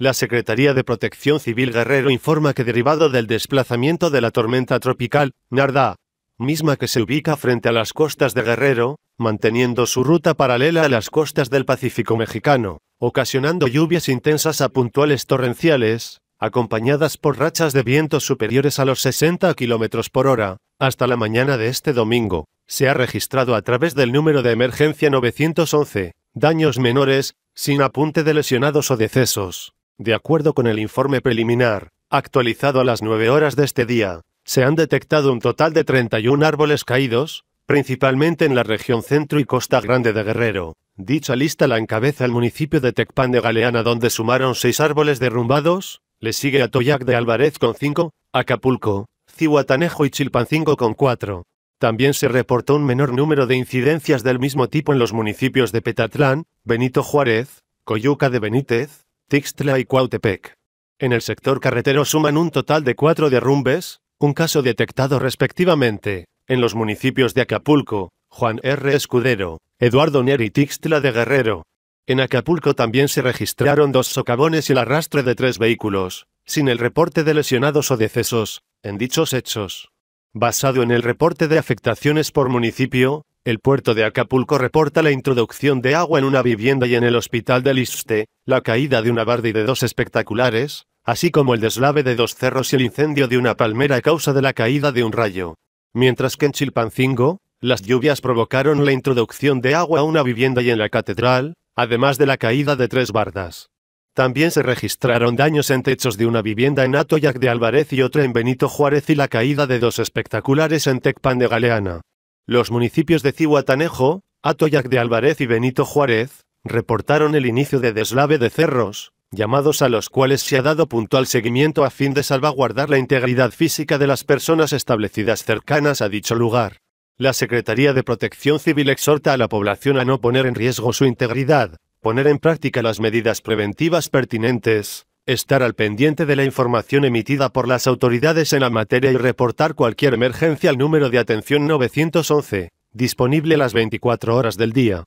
La Secretaría de Protección Civil Guerrero informa que derivado del desplazamiento de la tormenta tropical, Narda, misma que se ubica frente a las costas de Guerrero, manteniendo su ruta paralela a las costas del Pacífico mexicano, ocasionando lluvias intensas a puntuales torrenciales, acompañadas por rachas de vientos superiores a los 60 km por hora, hasta la mañana de este domingo. Se ha registrado a través del número de emergencia 911, daños menores, sin apunte de lesionados o decesos. De acuerdo con el informe preliminar, actualizado a las 9 horas de este día, se han detectado un total de 31 árboles caídos, principalmente en la región centro y costa grande de Guerrero. Dicha lista la encabeza el municipio de Tecpan de Galeana donde sumaron 6 árboles derrumbados, le sigue a Toyac de Álvarez con 5, Acapulco, Cihuatanejo y Chilpancingo con 4. También se reportó un menor número de incidencias del mismo tipo en los municipios de Petatlán, Benito Juárez, Coyuca de Benítez, Tixtla y Cuautepec. En el sector carretero suman un total de cuatro derrumbes, un caso detectado respectivamente, en los municipios de Acapulco, Juan R. Escudero, Eduardo Neri y Tixtla de Guerrero. En Acapulco también se registraron dos socavones y el arrastre de tres vehículos, sin el reporte de lesionados o decesos, en dichos hechos. Basado en el reporte de afectaciones por municipio, el puerto de Acapulco reporta la introducción de agua en una vivienda y en el hospital del Iste, la caída de una barda y de dos espectaculares, así como el deslave de dos cerros y el incendio de una palmera a causa de la caída de un rayo. Mientras que en Chilpancingo, las lluvias provocaron la introducción de agua a una vivienda y en la catedral, además de la caída de tres bardas. También se registraron daños en techos de una vivienda en Atoyac de Álvarez y otra en Benito Juárez y la caída de dos espectaculares en Tecpan de Galeana. Los municipios de Cihuatanejo, Atoyac de Álvarez y Benito Juárez, reportaron el inicio de deslave de cerros, llamados a los cuales se ha dado puntual seguimiento a fin de salvaguardar la integridad física de las personas establecidas cercanas a dicho lugar. La Secretaría de Protección Civil exhorta a la población a no poner en riesgo su integridad, poner en práctica las medidas preventivas pertinentes, estar al pendiente de la información emitida por las autoridades en la materia y reportar cualquier emergencia al número de atención 911, disponible las 24 horas del día.